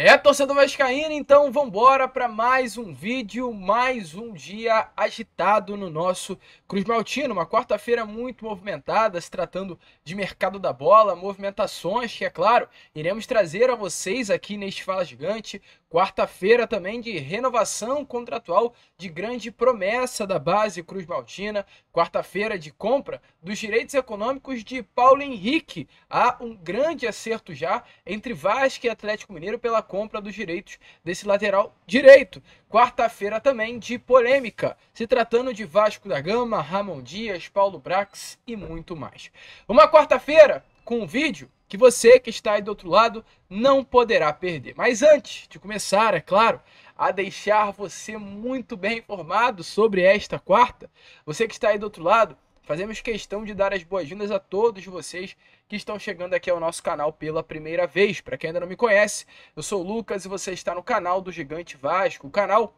É, torcedor vascaíno, então vambora para mais um vídeo, mais um dia agitado no nosso Cruz Maltino. Uma quarta-feira muito movimentada, se tratando de mercado da bola, movimentações que, é claro, iremos trazer a vocês aqui neste Fala Gigante, Quarta-feira também de renovação contratual de grande promessa da base Cruz Maltina. Quarta-feira de compra dos direitos econômicos de Paulo Henrique. Há um grande acerto já entre Vasco e Atlético Mineiro pela compra dos direitos desse lateral direito. Quarta-feira também de polêmica, se tratando de Vasco da Gama, Ramon Dias, Paulo Brax e muito mais. Uma quarta-feira com um vídeo que você que está aí do outro lado não poderá perder. Mas antes de começar, é claro, a deixar você muito bem informado sobre esta quarta, você que está aí do outro lado, fazemos questão de dar as boas-vindas a todos vocês que estão chegando aqui ao nosso canal pela primeira vez. Para quem ainda não me conhece, eu sou o Lucas e você está no canal do Gigante Vasco, o canal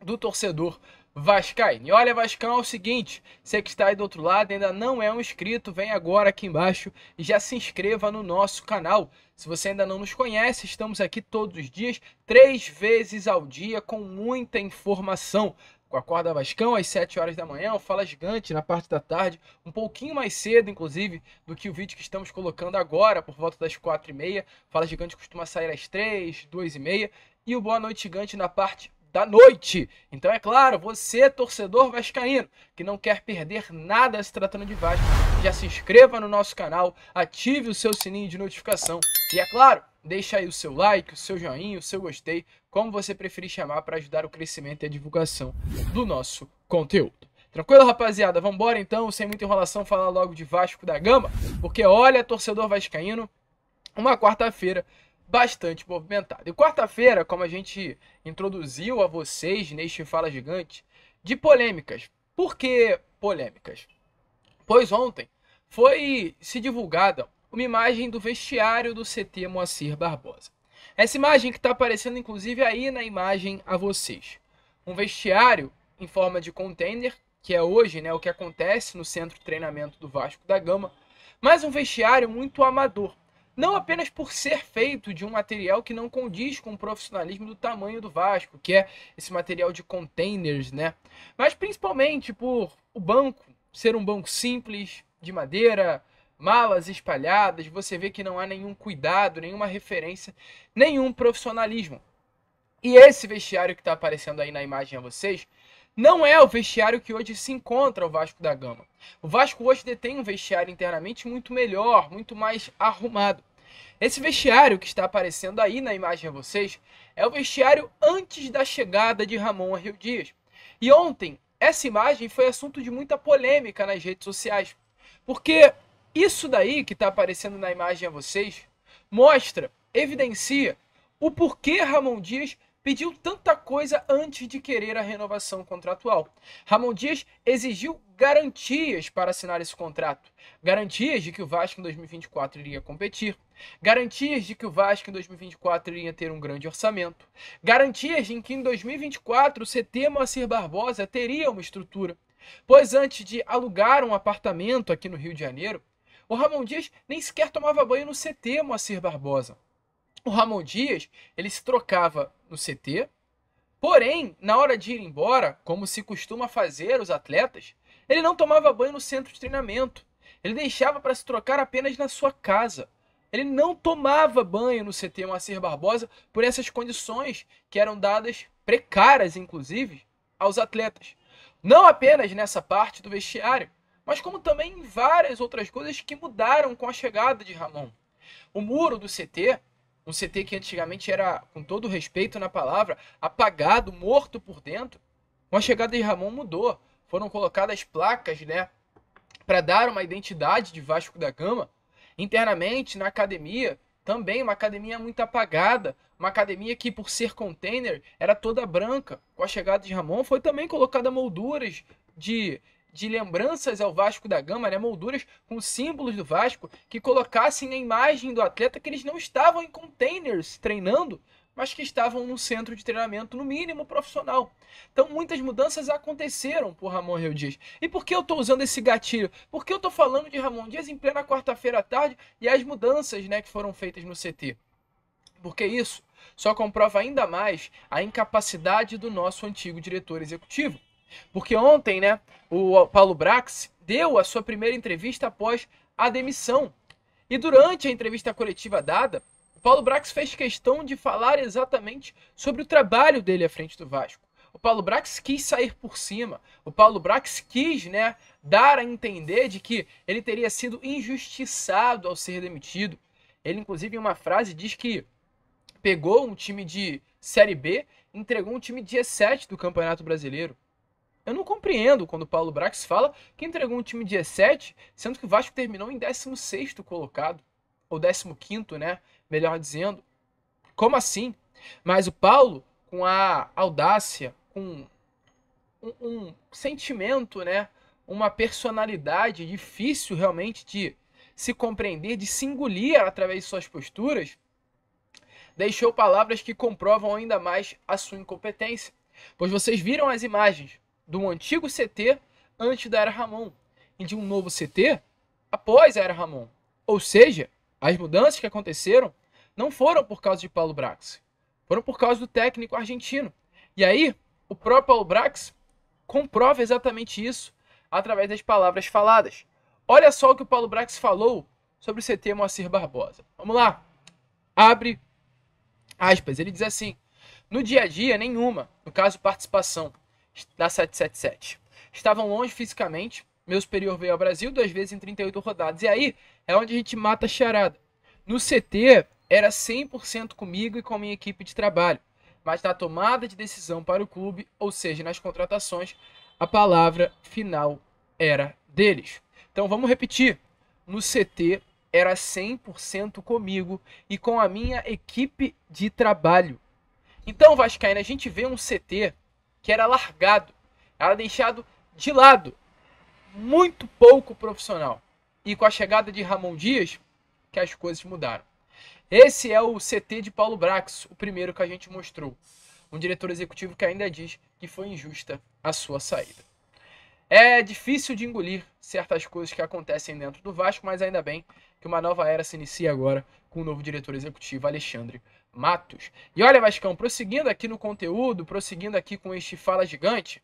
do torcedor Vascaíno. E olha, Vascão, é o seguinte: você que está aí do outro lado ainda não é um inscrito, vem agora aqui embaixo e já se inscreva no nosso canal. Se você ainda não nos conhece, estamos aqui todos os dias, três vezes ao dia, com muita informação com a Corda Vascão às 7 horas da manhã, o Fala Gigante na parte da tarde, um pouquinho mais cedo, inclusive, do que o vídeo que estamos colocando agora, por volta das 4 e meia. Fala Gigante costuma sair às 3, 2 e meia. E o Boa Noite Gigante na parte da noite. Então, é claro, você, torcedor vascaíno, que não quer perder nada se tratando de Vasco, já se inscreva no nosso canal, ative o seu sininho de notificação e, é claro, deixa aí o seu like, o seu joinha, o seu gostei, como você preferir chamar para ajudar o crescimento e a divulgação do nosso conteúdo. Tranquilo, rapaziada? Vambora então, sem muita enrolação, falar logo de Vasco da Gama, porque olha, torcedor vascaíno, uma quarta-feira bastante movimentado. E quarta-feira, como a gente introduziu a vocês neste Fala Gigante, de polêmicas. Por que polêmicas? Pois ontem foi se divulgada uma imagem do vestiário do CT Moacir Barbosa. Essa imagem que está aparecendo, inclusive, aí na imagem a vocês. Um vestiário em forma de container, que é hoje né, o que acontece no centro de treinamento do Vasco da Gama, mas um vestiário muito amador não apenas por ser feito de um material que não condiz com o profissionalismo do tamanho do Vasco, que é esse material de containers, né? Mas principalmente por o banco ser um banco simples, de madeira, malas espalhadas, você vê que não há nenhum cuidado, nenhuma referência, nenhum profissionalismo. E esse vestiário que está aparecendo aí na imagem a vocês não é o vestiário que hoje se encontra o Vasco da Gama. O Vasco hoje detém um vestiário internamente muito melhor, muito mais arrumado. Esse vestiário que está aparecendo aí na imagem a vocês é o vestiário antes da chegada de Ramon a Rio Dias. E ontem, essa imagem foi assunto de muita polêmica nas redes sociais, porque isso daí que está aparecendo na imagem a vocês mostra, evidencia o porquê Ramon Dias pediu tanta coisa antes de querer a renovação contratual. Ramon Dias exigiu garantias para assinar esse contrato. Garantias de que o Vasco em 2024 iria competir, garantias de que o Vasco em 2024 iria ter um grande orçamento, garantias de que em 2024 o CT Moacir Barbosa teria uma estrutura. Pois antes de alugar um apartamento aqui no Rio de Janeiro, o Ramon Dias nem sequer tomava banho no CT Moacir Barbosa o Ramon Dias ele se trocava no CT, porém, na hora de ir embora, como se costuma fazer os atletas, ele não tomava banho no centro de treinamento. Ele deixava para se trocar apenas na sua casa. Ele não tomava banho no CT Macer Barbosa por essas condições que eram dadas, precárias inclusive, aos atletas. Não apenas nessa parte do vestiário, mas como também em várias outras coisas que mudaram com a chegada de Ramon. O muro do CT um CT que antigamente era, com todo respeito na palavra, apagado, morto por dentro. Com a chegada de Ramon mudou. Foram colocadas placas, né, para dar uma identidade de Vasco da Gama. Internamente, na academia, também uma academia muito apagada, uma academia que por ser container era toda branca. Com a chegada de Ramon foi também colocada molduras de de lembranças ao Vasco da Gama, né, molduras com símbolos do Vasco, que colocassem a imagem do atleta que eles não estavam em containers treinando, mas que estavam num centro de treinamento, no mínimo profissional. Então muitas mudanças aconteceram por Ramon Rio Dias. E por que eu estou usando esse gatilho? Porque eu estou falando de Ramon Dias em plena quarta-feira à tarde e as mudanças né, que foram feitas no CT. Porque isso só comprova ainda mais a incapacidade do nosso antigo diretor executivo. Porque ontem, né, o Paulo Brax deu a sua primeira entrevista após a demissão. E durante a entrevista coletiva dada, o Paulo Brax fez questão de falar exatamente sobre o trabalho dele à frente do Vasco. O Paulo Brax quis sair por cima. O Paulo Brax quis, né, dar a entender de que ele teria sido injustiçado ao ser demitido. Ele, inclusive, em uma frase diz que pegou um time de Série B, entregou um time de G7 do Campeonato Brasileiro. Eu não compreendo quando Paulo Brax fala que entregou um time de 17, sendo que o Vasco terminou em 16 colocado, ou 15 né, melhor dizendo. Como assim? Mas o Paulo, com a audácia, com um, um sentimento, né, uma personalidade difícil realmente de se compreender, de se engolir através de suas posturas, deixou palavras que comprovam ainda mais a sua incompetência. Pois vocês viram as imagens do antigo CT antes da Era Ramon e de um novo CT após a Era Ramon. Ou seja, as mudanças que aconteceram não foram por causa de Paulo Brax, foram por causa do técnico argentino. E aí, o próprio Paulo Brax comprova exatamente isso através das palavras faladas. Olha só o que o Paulo Brax falou sobre o CT Moacir Barbosa. Vamos lá. Abre aspas. Ele diz assim: No dia a dia, nenhuma, no caso participação, da 777. Estavam longe fisicamente, meu superior veio ao Brasil duas vezes em 38 rodadas. E aí é onde a gente mata a charada. No CT era 100% comigo e com a minha equipe de trabalho, mas na tomada de decisão para o clube, ou seja, nas contratações, a palavra final era deles. Então vamos repetir. No CT era 100% comigo e com a minha equipe de trabalho. Então, Vascaína, a gente vê um CT que era largado, era deixado de lado, muito pouco profissional. E com a chegada de Ramon Dias, que as coisas mudaram. Esse é o CT de Paulo Brax, o primeiro que a gente mostrou. Um diretor executivo que ainda diz que foi injusta a sua saída. É difícil de engolir certas coisas que acontecem dentro do Vasco, mas ainda bem que uma nova era se inicia agora com o novo diretor executivo, Alexandre Matos. E olha, Vascão, prosseguindo aqui no conteúdo, prosseguindo aqui com este Fala Gigante,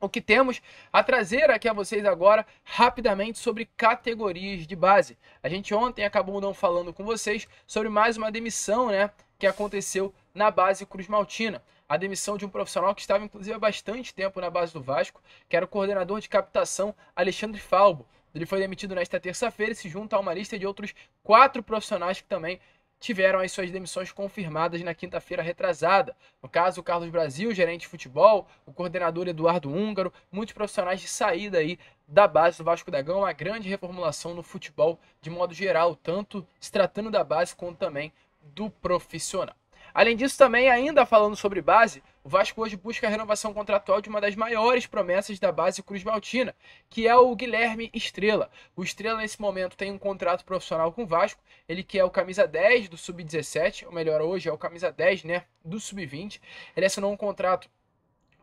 o que temos a trazer aqui a vocês agora rapidamente sobre categorias de base. A gente ontem acabou não falando com vocês sobre mais uma demissão, né, que aconteceu na base Cruz Maltina. A demissão de um profissional que estava inclusive há bastante tempo na base do Vasco, que era o coordenador de captação Alexandre Falbo. Ele foi demitido nesta terça-feira e se junta a uma lista de outros quatro profissionais que também tiveram as suas demissões confirmadas na quinta-feira retrasada. No caso, o Carlos Brasil, gerente de futebol, o coordenador Eduardo Húngaro, muitos profissionais de saída aí da base do Vasco da Gama, uma grande reformulação no futebol de modo geral, tanto se tratando da base quanto também do profissional. Além disso, também, ainda falando sobre base, o Vasco hoje busca a renovação contratual de uma das maiores promessas da base Cruz Maltina, que é o Guilherme Estrela. O Estrela, nesse momento, tem um contrato profissional com o Vasco. Ele que é o camisa 10 do Sub-17, ou melhor, hoje é o camisa 10 né, do Sub-20. Ele assinou um contrato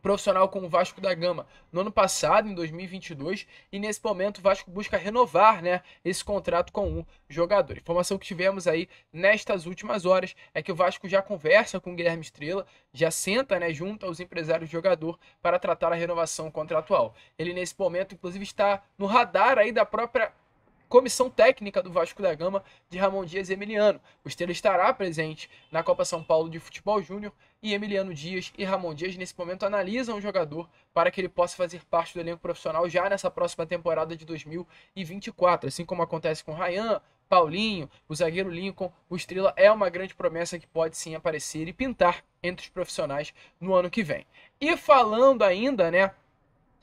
profissional com o Vasco da Gama no ano passado, em 2022, e nesse momento o Vasco busca renovar né, esse contrato com um jogador. Informação que tivemos aí nestas últimas horas é que o Vasco já conversa com o Guilherme Estrela, já senta né, junto aos empresários do jogador para tratar a renovação contratual. Ele nesse momento, inclusive, está no radar aí da própria comissão técnica do Vasco da Gama de Ramon Dias e Emiliano. O Estrela estará presente na Copa São Paulo de Futebol Júnior e Emiliano Dias e Ramon Dias nesse momento analisam o jogador para que ele possa fazer parte do elenco profissional já nessa próxima temporada de 2024, assim como acontece com Rayan, Paulinho, o zagueiro Lincoln, o Estrela é uma grande promessa que pode sim aparecer e pintar entre os profissionais no ano que vem. E falando ainda, né,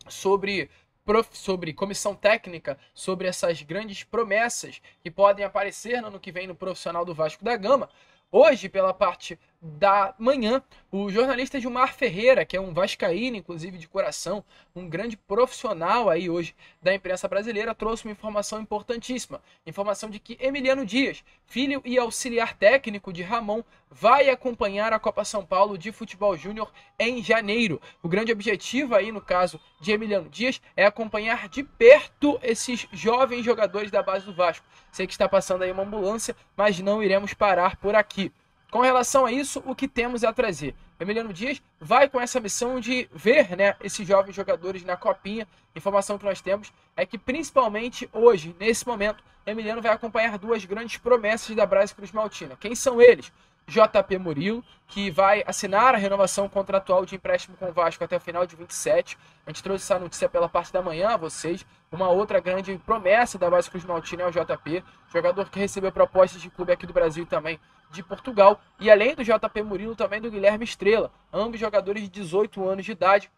sobre prof, sobre comissão técnica, sobre essas grandes promessas que podem aparecer no ano que vem no profissional do Vasco da Gama. Hoje, pela parte da manhã, o jornalista Gilmar Ferreira, que é um vascaíno, inclusive de coração, um grande profissional aí hoje da imprensa brasileira, trouxe uma informação importantíssima. Informação de que Emiliano Dias, filho e auxiliar técnico de Ramon, vai acompanhar a Copa São Paulo de Futebol Júnior em janeiro. O grande objetivo aí, no caso de Emiliano Dias, é acompanhar de perto esses jovens jogadores da base do Vasco. Sei que está passando aí uma ambulância, mas não iremos parar por aqui. Com relação a isso, o que temos a trazer? Emiliano Dias vai com essa missão de ver né, esses jovens jogadores na copinha. Informação que nós temos é que, principalmente hoje, nesse momento, Emiliano vai acompanhar duas grandes promessas da Brás Cruz Maltina. Quem são eles? JP Murilo, que vai assinar a renovação contratual de empréstimo com o Vasco até o final de 27. A gente trouxe essa notícia pela parte da manhã a vocês. Uma outra grande promessa da Vasco Cruz Maltina é o JP, jogador que recebeu propostas de clube aqui do Brasil também de Portugal, e além do JP Murilo, também do Guilherme Estrela, ambos jogadores de 18 anos de idade,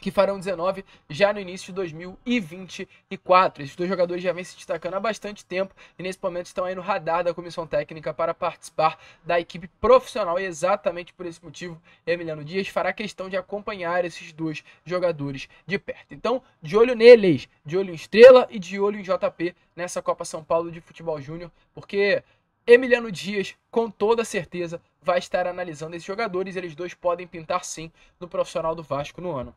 que farão 19 já no início de 2024. Esses dois jogadores já vêm se destacando há bastante tempo e nesse momento estão aí no radar da comissão técnica para participar da equipe profissional. E exatamente por esse motivo, Emiliano Dias fará questão de acompanhar esses dois jogadores de perto. Então, de olho neles, de olho em Estrela e de olho em JP nessa Copa São Paulo de Futebol Júnior, porque Emiliano Dias, com toda certeza, vai estar analisando esses jogadores. Eles dois podem pintar sim no profissional do Vasco no ano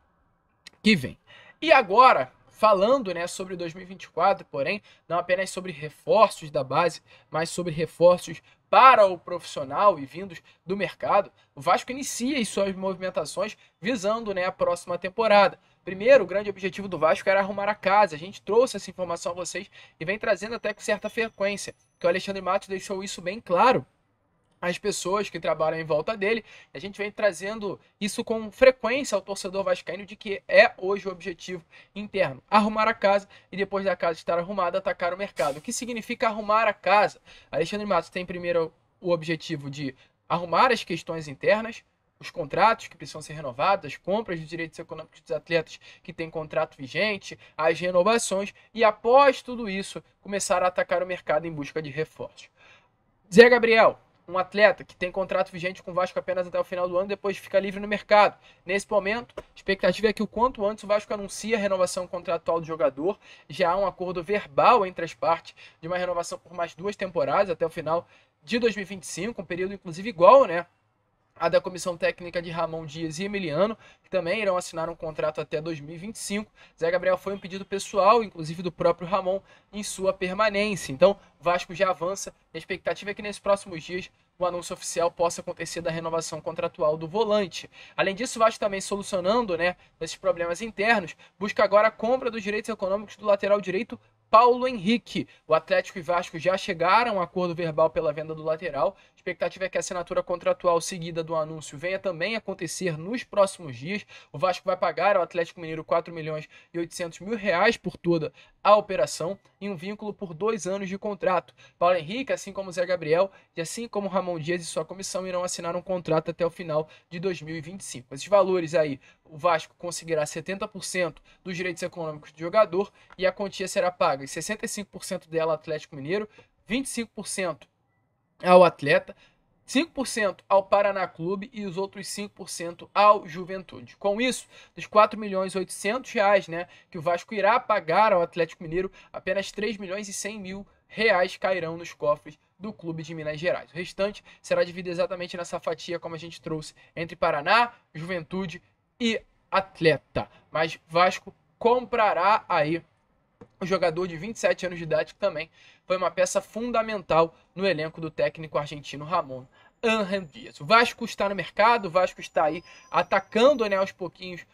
que vem. E agora, falando né, sobre 2024, porém, não apenas sobre reforços da base, mas sobre reforços para o profissional e vindos do mercado, o Vasco inicia as suas movimentações visando né, a próxima temporada. Primeiro, o grande objetivo do Vasco era arrumar a casa. A gente trouxe essa informação a vocês e vem trazendo até com certa frequência, que o Alexandre Matos deixou isso bem claro às pessoas que trabalham em volta dele. A gente vem trazendo isso com frequência ao torcedor vascaíno de que é hoje o objetivo interno, arrumar a casa e depois da casa estar arrumada, atacar o mercado. O que significa arrumar a casa? Alexandre Matos tem primeiro o objetivo de arrumar as questões internas, os contratos que precisam ser renovados, as compras de direitos econômicos dos atletas que têm contrato vigente, as renovações e, após tudo isso, começar a atacar o mercado em busca de reforços. Zé Gabriel, um atleta que tem contrato vigente com o Vasco apenas até o final do ano, depois fica livre no mercado. Nesse momento, a expectativa é que o quanto antes o Vasco anuncie a renovação contratual do jogador. Já há um acordo verbal entre as partes de uma renovação por mais duas temporadas até o final de 2025, um período inclusive igual, né? a da comissão técnica de Ramon Dias e Emiliano, que também irão assinar um contrato até 2025. Zé Gabriel foi um pedido pessoal, inclusive do próprio Ramon, em sua permanência. Então, Vasco já avança. A expectativa é que nesses próximos dias o anúncio oficial possa acontecer da renovação contratual do volante. Além disso, o Vasco também solucionando né, esses problemas internos, busca agora a compra dos direitos econômicos do lateral direito Paulo Henrique. O Atlético e Vasco já chegaram a um acordo verbal pela venda do lateral, expectativa é que a assinatura contratual seguida do anúncio venha também acontecer nos próximos dias. O Vasco vai pagar ao Atlético Mineiro 4 milhões e 800 mil reais por toda a operação e um vínculo por dois anos de contrato. Paulo Henrique, assim como Zé Gabriel e assim como Ramon Dias e sua comissão irão assinar um contrato até o final de 2025. Esses valores aí, o Vasco conseguirá 70% dos direitos econômicos do jogador e a quantia será paga em 65% dela Atlético Mineiro, 25% ao atleta, 5% ao Paraná Clube e os outros 5% ao Juventude. Com isso, dos 4 milhões reais né, que o Vasco irá pagar ao Atlético Mineiro, apenas 3 milhões e mil reais cairão nos cofres do clube de Minas Gerais. O restante será dividido exatamente nessa fatia, como a gente trouxe, entre Paraná, Juventude e Atleta. Mas Vasco comprará aí um jogador de 27 anos de idade que também foi uma peça fundamental no elenco do técnico argentino Ramon Anhan Dias. O Vasco está no mercado, o Vasco está aí atacando né, aos pouquinhos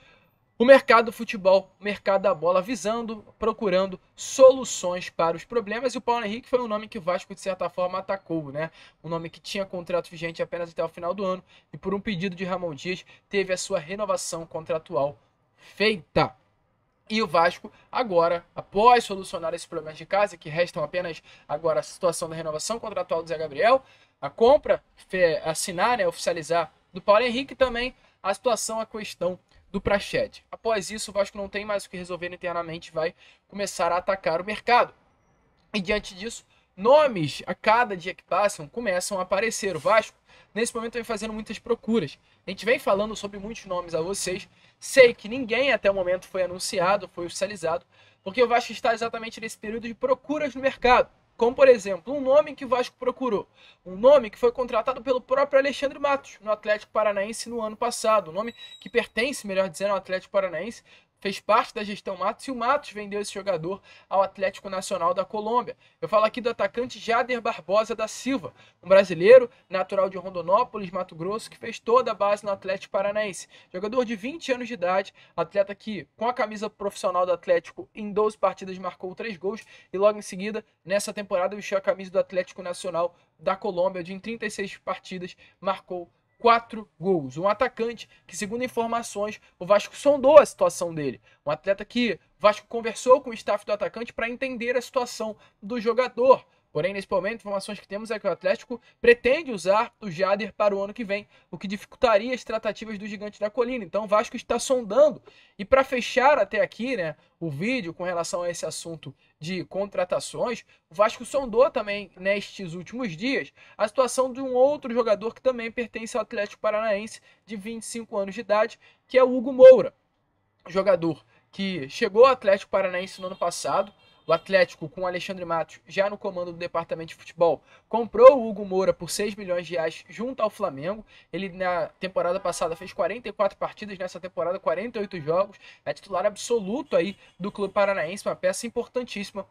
o mercado do futebol, o mercado da bola, visando, procurando soluções para os problemas. E o Paulo Henrique foi um nome que o Vasco, de certa forma, atacou, né? Um nome que tinha contrato vigente apenas até o final do ano e, por um pedido de Ramon Dias, teve a sua renovação contratual feita. E o Vasco, agora, após solucionar esses problemas de casa, que restam apenas agora a situação da renovação contratual do Zé Gabriel, a compra, assinar, né, oficializar do Paulo Henrique e também a situação, a questão do Prachete. Após isso, o Vasco não tem mais o que resolver internamente, vai começar a atacar o mercado. E diante disso, nomes a cada dia que passam começam a aparecer. O Vasco, nesse momento, vem fazendo muitas procuras. A gente vem falando sobre muitos nomes a vocês Sei que ninguém até o momento foi anunciado, foi oficializado, porque o Vasco está exatamente nesse período de procuras no mercado. Como, por exemplo, um nome que o Vasco procurou. Um nome que foi contratado pelo próprio Alexandre Matos, no Atlético Paranaense no ano passado. Um nome que pertence, melhor dizendo, ao Atlético Paranaense, fez parte da gestão Matos e o Matos vendeu esse jogador ao Atlético Nacional da Colômbia. Eu falo aqui do atacante Jader Barbosa da Silva, um brasileiro natural de Rondonópolis, Mato Grosso, que fez toda a base no Atlético Paranaense. Jogador de 20 anos de idade, atleta que com a camisa profissional do Atlético em 12 partidas marcou 3 gols e logo em seguida, nessa temporada, vestiu a camisa do Atlético Nacional da Colômbia, de em 36 partidas marcou quatro gols. Um atacante que, segundo informações, o Vasco sondou a situação dele. Um atleta que o Vasco conversou com o staff do atacante para entender a situação do jogador. Porém, nesse momento, informações que temos é que o Atlético pretende usar o Jader para o ano que vem, o que dificultaria as tratativas do gigante da colina. Então, o Vasco está sondando. E para fechar até aqui, né, o vídeo com relação a esse assunto de contratações, o Vasco sondou também nestes últimos dias a situação de um outro jogador que também pertence ao Atlético Paranaense, de 25 anos de idade, que é o Hugo Moura, jogador que chegou ao Atlético Paranaense no ano passado, o Atlético, com Alexandre Matos já no comando do departamento de futebol, comprou o Hugo Moura por 6 milhões de reais junto ao Flamengo. Ele na temporada passada fez 44 partidas, nessa temporada 48 jogos. É titular absoluto aí do Clube Paranaense, uma peça importantíssima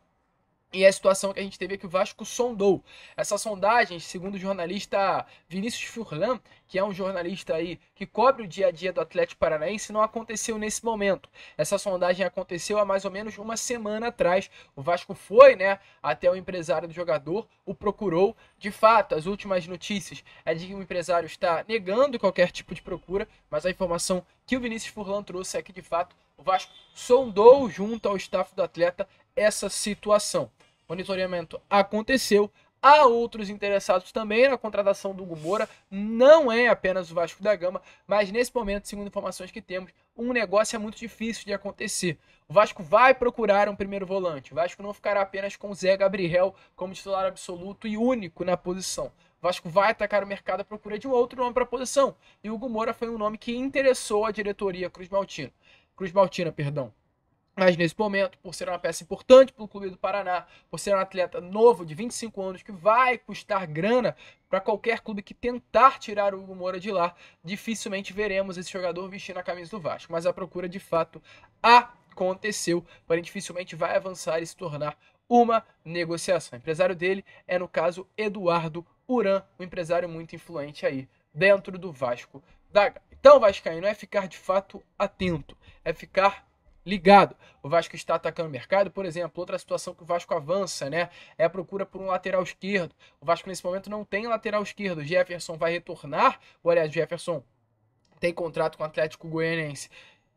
e a situação que a gente teve é que o Vasco sondou. Essa sondagem, segundo o jornalista Vinícius Furlan, que é um jornalista aí que cobre o dia a dia do Atlético Paranaense, não aconteceu nesse momento. Essa sondagem aconteceu há mais ou menos uma semana atrás. O Vasco foi, né, até o empresário do jogador, o procurou. De fato, as últimas notícias é de que o empresário está negando qualquer tipo de procura, mas a informação que o Vinícius Furlan trouxe é que, de fato, o Vasco sondou junto ao staff do atleta essa situação monitoramento aconteceu. Há outros interessados também na contratação do Hugo Não é apenas o Vasco da Gama, mas nesse momento, segundo informações que temos, um negócio é muito difícil de acontecer. O Vasco vai procurar um primeiro volante. O Vasco não ficará apenas com Zé Gabriel como titular absoluto e único na posição. O Vasco vai atacar o mercado à procura de um outro nome para a posição. E o Hugo foi um nome que interessou a diretoria Cruz Maltina. Cruz Maltina, perdão. Mas nesse momento, por ser uma peça importante para o Clube do Paraná, por ser um atleta novo de 25 anos que vai custar grana para qualquer clube que tentar tirar o Hugo Moura de lá, dificilmente veremos esse jogador vestindo a camisa do Vasco. Mas a procura de fato aconteceu, porém dificilmente vai avançar e se tornar uma negociação. O empresário dele é, no caso, Eduardo Uran, um empresário muito influente aí dentro do Vasco da Então, Vascaíno, é ficar de fato atento, é ficar ligado. O Vasco está atacando o mercado, por exemplo, outra situação que o Vasco avança, né? É a procura por um lateral esquerdo. O Vasco nesse momento não tem lateral esquerdo. O Jefferson vai retornar. O aliás, Jefferson tem contrato com o Atlético Goianiense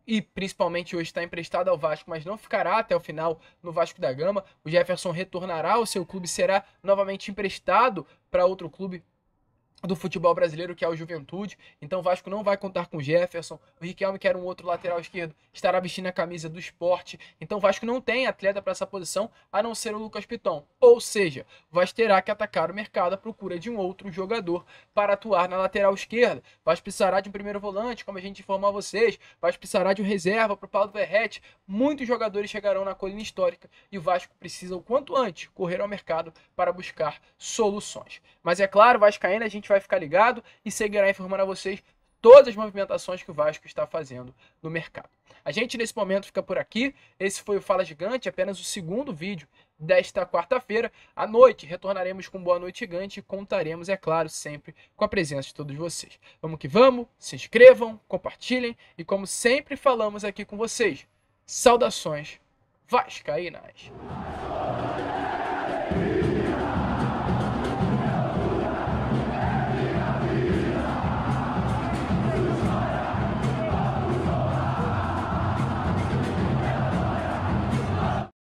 e principalmente hoje está emprestado ao Vasco, mas não ficará até o final no Vasco da Gama. O Jefferson retornará ao seu clube, será novamente emprestado para outro clube do futebol brasileiro, que é o Juventude. Então o Vasco não vai contar com Jefferson. O Riquelme, que era um outro lateral esquerdo, estará vestindo a camisa do esporte. Então o Vasco não tem atleta para essa posição, a não ser o Lucas Piton. Ou seja, o Vasco terá que atacar o mercado à procura de um outro jogador para atuar na lateral esquerda. O Vasco precisará de um primeiro volante, como a gente informou a vocês. O Vasco precisará de um reserva para o Paulo Verrete. Muitos jogadores chegarão na colina histórica e o Vasco precisa, o quanto antes, correr ao mercado para buscar soluções. Mas é claro, Vascaína, a gente vai vai ficar ligado e seguirá informando a vocês todas as movimentações que o Vasco está fazendo no mercado. A gente nesse momento fica por aqui. Esse foi o Fala Gigante, apenas o segundo vídeo desta quarta-feira. À noite retornaremos com Boa Noite Gigante e contaremos, é claro, sempre com a presença de todos vocês. Vamos que vamos, se inscrevam, compartilhem e como sempre falamos aqui com vocês, saudações vascaínas.